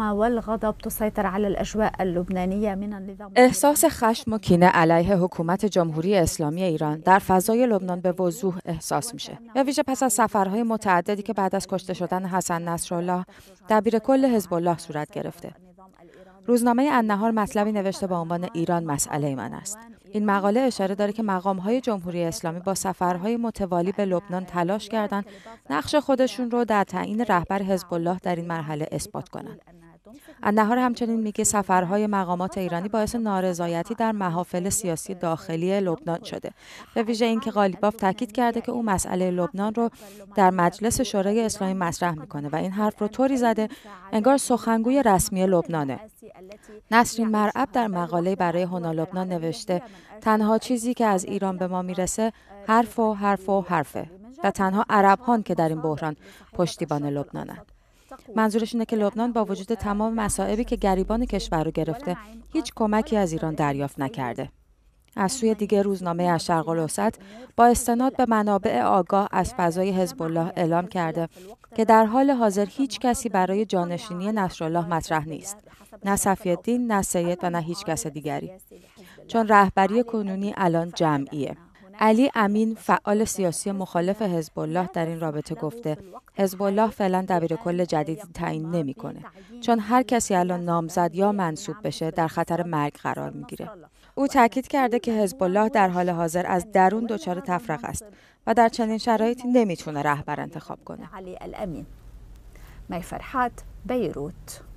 والغضب تسيطر على الأجواء اللبنانية من النظام احساس خشم و کینه علیه حکومت جمهوری اسلامی ایران در فضای لبنان به وضوح احساس میشه به ویژه پس از سفرهای متعددی که بعد از کشته شدن حسن نصرالله دبیر کل حزب الله صورت گرفته روزنامه النهار مطلبی نوشته با عنوان ایران مسئله من است. این مقاله اشاره داره که مقام های جمهوری اسلامی با سفرهای متوالی به لبنان تلاش کردند نقش خودشون رو در تعیین رهبر حزب الله در این مرحله اثبات کنند. النهار همچنین میگه سفرهای مقامات ایرانی باعث نارضایتی در محافل سیاسی داخلی لبنان شده به ویژه اینکه قالیباف تاکید کرده که او مسئله لبنان رو در مجلس شورای اسلامی مطرح میکنه و این حرف رو طوری زده انگار سخنگوی رسمی لبنانه نسرین مرعب در مقاله برای هنا لبنان نوشته تنها چیزی که از ایران به ما میرسه حرف و حرف و حرفه و تنها عرب که در این بحران پشتیبان لبنانند منظورش اینه که لبنان با وجود تمام مصائبی که گریبان کشور رو گرفته هیچ کمکی از ایران دریافت نکرده از سوی دیگه روزنامه از شرق با استناد به منابع آگاه از فضای حزب الله اعلام کرده که در حال حاضر هیچ کسی برای جانشینی نصرالله مطرح نیست نه صفیالدین نه سید و نه هیچ کس دیگری چون رهبری کنونی الان جمعیه علی امین فعال سیاسی مخالف حزب الله در این رابطه گفته حزب الله فعلا دبیر کل جدید تعیین نمیکنه چون هر کسی الان نامزد یا منصوب بشه در خطر مرگ قرار میگیره او تاکید کرده که حزب الله در حال حاضر از درون دچار تفرق است و در چنین شرایطی نمیتونه رهبر انتخاب کنه علی الامین فرحات بیروت